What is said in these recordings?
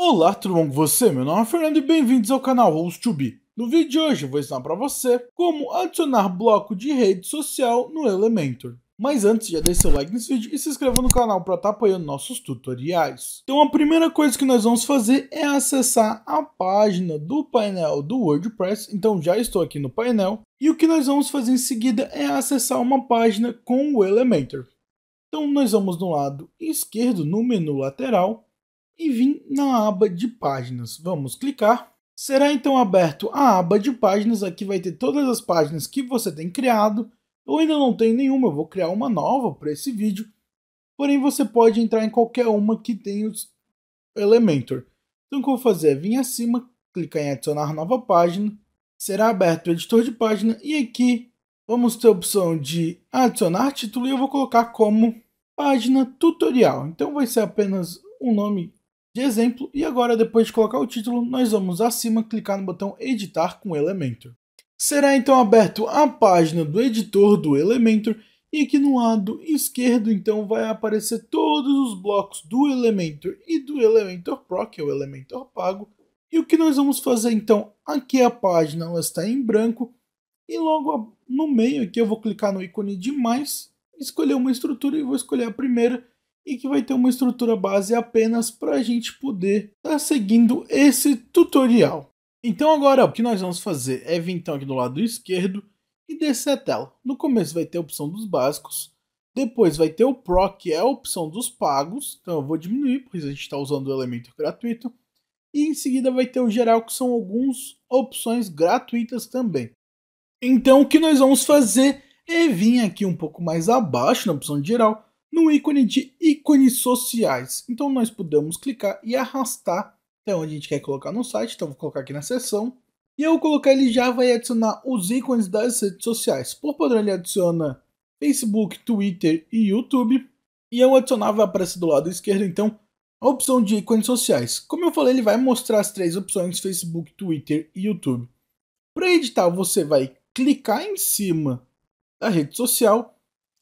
Olá, tudo bom com você? Meu nome é Fernando e bem-vindos ao canal host No vídeo de hoje eu vou ensinar para você como adicionar bloco de rede social no Elementor. Mas antes, já deixe seu like nesse vídeo e se inscreva no canal para estar tá apoiando nossos tutoriais. Então a primeira coisa que nós vamos fazer é acessar a página do painel do WordPress. Então já estou aqui no painel. E o que nós vamos fazer em seguida é acessar uma página com o Elementor. Então nós vamos no lado esquerdo, no menu lateral, e vim na aba de páginas. Vamos clicar. Será então aberto a aba de páginas. Aqui vai ter todas as páginas que você tem criado. Eu ainda não tenho nenhuma, eu vou criar uma nova para esse vídeo. Porém, você pode entrar em qualquer uma que tenha os Elementor. Então, o que eu vou fazer é vir acima, clicar em adicionar nova página. Será aberto o editor de página e aqui vamos ter a opção de adicionar título e eu vou colocar como página tutorial. Então vai ser apenas um nome de exemplo e agora, depois de colocar o título, nós vamos acima clicar no botão Editar com Elementor. Será então aberto a página do editor do Elementor e aqui no lado esquerdo então vai aparecer todos os blocos do Elementor e do Elementor Pro, que é o Elementor pago. E o que nós vamos fazer então, aqui a página ela está em branco e logo no meio aqui eu vou clicar no ícone de mais, escolher uma estrutura e vou escolher a primeira e que vai ter uma estrutura base apenas para a gente poder estar tá seguindo esse tutorial. Então agora o que nós vamos fazer é vir então aqui do lado esquerdo e descer a tela. No começo vai ter a opção dos básicos, depois vai ter o Pro, que é a opção dos pagos, então eu vou diminuir, porque a gente está usando o elemento gratuito. E em seguida vai ter o geral, que são algumas opções gratuitas também. Então o que nós vamos fazer é vir aqui um pouco mais abaixo na opção de geral no ícone de ícones sociais. Então nós podemos clicar e arrastar até onde a gente quer colocar no site, então vou colocar aqui na seção. E eu colocar ele já vai adicionar os ícones das redes sociais. Por padrão ele adiciona Facebook, Twitter e YouTube. E eu adicionava aparecer do lado esquerdo, então, a opção de ícones sociais. Como eu falei, ele vai mostrar as três opções, Facebook, Twitter e YouTube. Para editar, você vai clicar em cima da rede social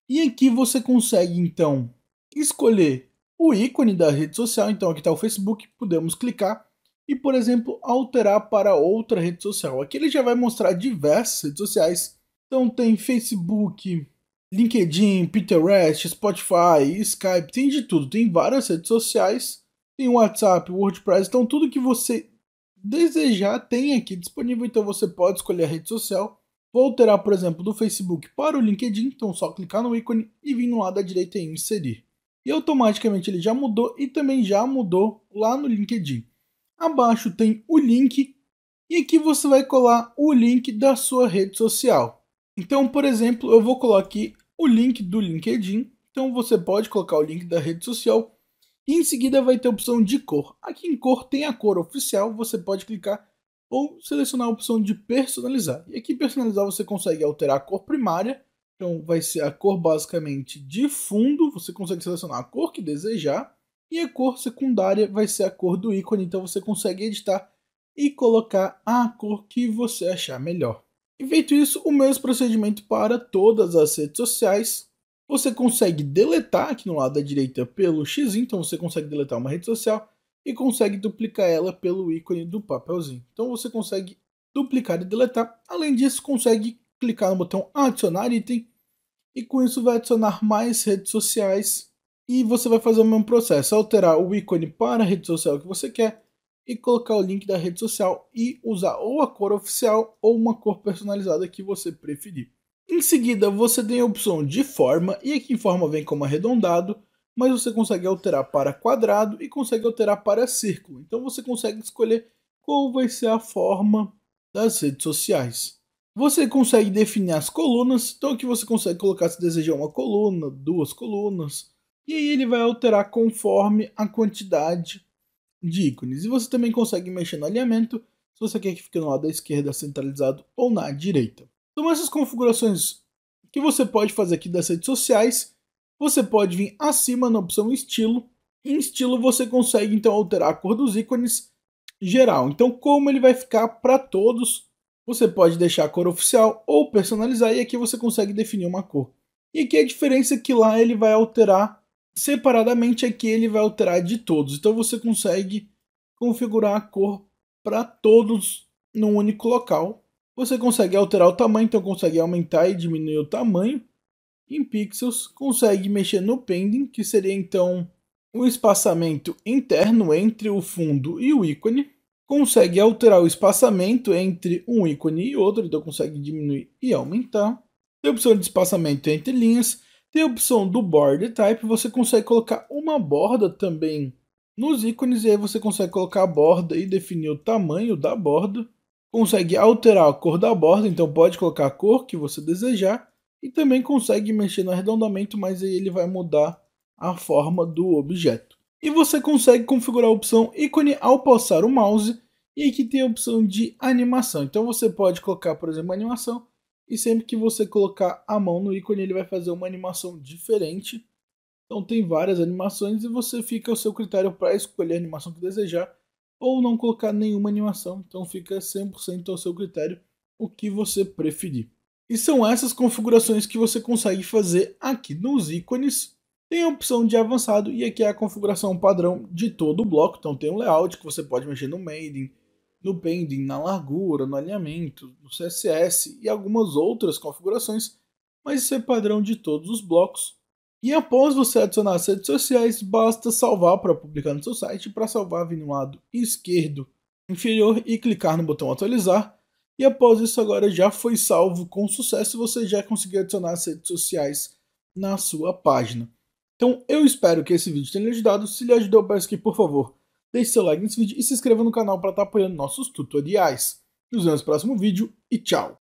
e aqui você consegue então escolher o ícone da rede social, então aqui está o Facebook, podemos clicar e, por exemplo, alterar para outra rede social. Aqui ele já vai mostrar diversas redes sociais, então tem Facebook, LinkedIn, Pinterest, Spotify, Skype, tem de tudo, tem várias redes sociais, tem WhatsApp, WordPress, então tudo que você desejar tem aqui disponível, então você pode escolher a rede social Vou alterar, por exemplo, do Facebook para o LinkedIn, então só clicar no ícone e vir no lado da direita em inserir. E automaticamente ele já mudou e também já mudou lá no LinkedIn. Abaixo tem o link e aqui você vai colar o link da sua rede social. Então, por exemplo, eu vou colar aqui o link do LinkedIn. Então você pode colocar o link da rede social. E em seguida vai ter a opção de cor. Aqui em cor tem a cor oficial, você pode clicar ou selecionar a opção de personalizar. E aqui personalizar você consegue alterar a cor primária, então vai ser a cor basicamente de fundo, você consegue selecionar a cor que desejar, e a cor secundária vai ser a cor do ícone, então você consegue editar e colocar a cor que você achar melhor. E feito isso, o mesmo procedimento para todas as redes sociais. Você consegue deletar aqui no lado da direita pelo X, então você consegue deletar uma rede social e consegue duplicar ela pelo ícone do papelzinho. Então você consegue duplicar e deletar. Além disso, consegue clicar no botão adicionar item e com isso vai adicionar mais redes sociais e você vai fazer o mesmo processo, alterar o ícone para a rede social que você quer e colocar o link da rede social e usar ou a cor oficial ou uma cor personalizada que você preferir. Em seguida, você tem a opção de forma e aqui em forma vem como arredondado mas você consegue alterar para quadrado e consegue alterar para círculo. Então você consegue escolher qual vai ser a forma das redes sociais. Você consegue definir as colunas, então aqui você consegue colocar se desejar uma coluna, duas colunas, e aí ele vai alterar conforme a quantidade de ícones. E você também consegue mexer no alinhamento, se você quer que fique no lado da esquerda centralizado ou na direita. Então essas configurações que você pode fazer aqui das redes sociais, você pode vir acima na opção estilo. Em estilo você consegue então alterar a cor dos ícones geral. Então como ele vai ficar para todos, você pode deixar a cor oficial ou personalizar e aqui você consegue definir uma cor. E aqui a diferença é que lá ele vai alterar separadamente, aqui ele vai alterar de todos. Então você consegue configurar a cor para todos num único local. Você consegue alterar o tamanho, então consegue aumentar e diminuir o tamanho em pixels, consegue mexer no pending, que seria então o espaçamento interno entre o fundo e o ícone, consegue alterar o espaçamento entre um ícone e outro, então consegue diminuir e aumentar. Tem a opção de espaçamento entre linhas, tem a opção do border type, você consegue colocar uma borda também nos ícones e aí você consegue colocar a borda e definir o tamanho da borda. Consegue alterar a cor da borda, então pode colocar a cor que você desejar e também consegue mexer no arredondamento, mas aí ele vai mudar a forma do objeto. E você consegue configurar a opção ícone ao passar o mouse, e aqui tem a opção de animação. Então você pode colocar, por exemplo, animação, e sempre que você colocar a mão no ícone, ele vai fazer uma animação diferente. Então tem várias animações e você fica ao seu critério para escolher a animação que desejar ou não colocar nenhuma animação. Então fica 100% ao seu critério o que você preferir. E são essas configurações que você consegue fazer aqui nos ícones. Tem a opção de avançado e aqui é a configuração padrão de todo o bloco. Então tem um layout que você pode mexer no mailing, no pending, na largura, no alinhamento, no CSS e algumas outras configurações. Mas isso é padrão de todos os blocos. E após você adicionar as redes sociais, basta salvar para publicar no seu site. Para salvar, vem no lado esquerdo inferior e clicar no botão atualizar e após isso, agora já foi salvo com sucesso, você já conseguiu adicionar as redes sociais na sua página. Então eu espero que esse vídeo tenha lhe ajudado. Se lhe ajudou, peço que, por favor, deixe seu like nesse vídeo e se inscreva no canal para estar tá apoiando nossos tutoriais. Nos vemos no próximo vídeo e tchau!